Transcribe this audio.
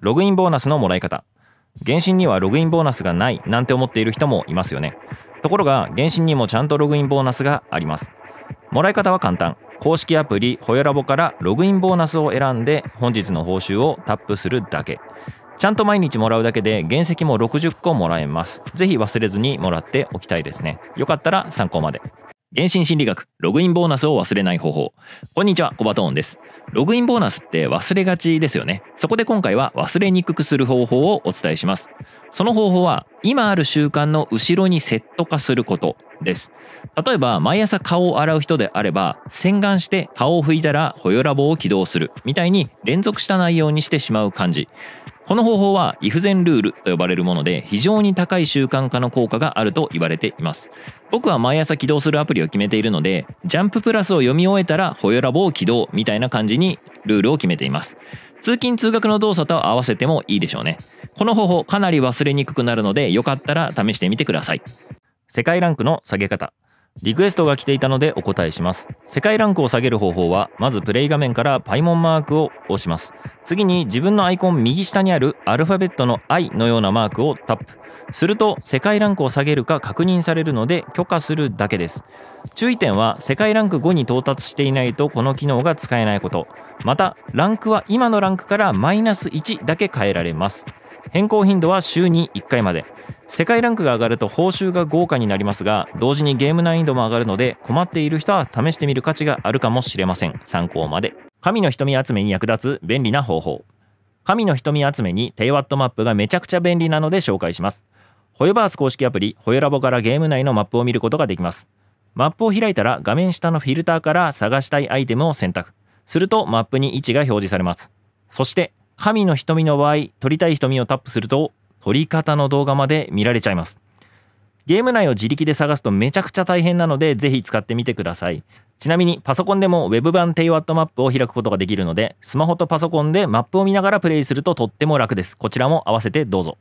ログインボーナスのもらい方原神にはログインボーナスがないなんて思っている人もいますよねところが原神にもちゃんとログインボーナスがありますもらい方は簡単公式アプリホヨラボからログインボーナスを選んで本日の報酬をタップするだけちゃんと毎日もらうだけで原石も60個もらえますぜひ忘れずにもらっておきたいですねよかったら参考まで原神心理学ログインボーナスを忘れない方法こんにちはコバトーンですログインボーナスって忘れがちですよねそこで今回は忘れにくくする方法をお伝えしますその方法は今ある習慣の後ろにセット化することです例えば毎朝顔を洗う人であれば洗顔して顔を拭いたらホヨラボを起動するみたいに連続した内容にしてしまう感じこの方法は、イフゼンルールと呼ばれるもので、非常に高い習慣化の効果があると言われています。僕は毎朝起動するアプリを決めているので、ジャンププラスを読み終えたら、ホヨラボを起動みたいな感じにルールを決めています。通勤通学の動作と合わせてもいいでしょうね。この方法かなり忘れにくくなるので、よかったら試してみてください。世界ランクの下げ方。リクエストが来ていたのでお答えします。世界ランクを下げる方法は、まずプレイ画面からパイモンマークを押します。次に自分のアイコン右下にあるアルファベットの I のようなマークをタップ。すると、世界ランクを下げるか確認されるので許可するだけです。注意点は、世界ランク5に到達していないとこの機能が使えないこと。また、ランクは今のランクからマイナス1だけ変えられます。変更頻度は週に1回まで世界ランクが上がると報酬が豪華になりますが同時にゲーム難易度も上がるので困っている人は試してみる価値があるかもしれません参考まで神の瞳集めに役立つ便利な方法神の瞳集めにテイワットマップがめちゃくちゃ便利なので紹介しますホヨバース公式アプリホヨラボからゲーム内のマップを見ることができますマップを開いたら画面下のフィルターから探したいアイテムを選択するとマップに位置が表示されますそして神の瞳の場合、撮りたい瞳をタップすると、撮り方の動画まで見られちゃいます。ゲーム内を自力で探すとめちゃくちゃ大変なので、ぜひ使ってみてください。ちなみにパソコンでも Web 版テイワットマップを開くことができるので、スマホとパソコンでマップを見ながらプレイするととっても楽です。こちらも合わせてどうぞ。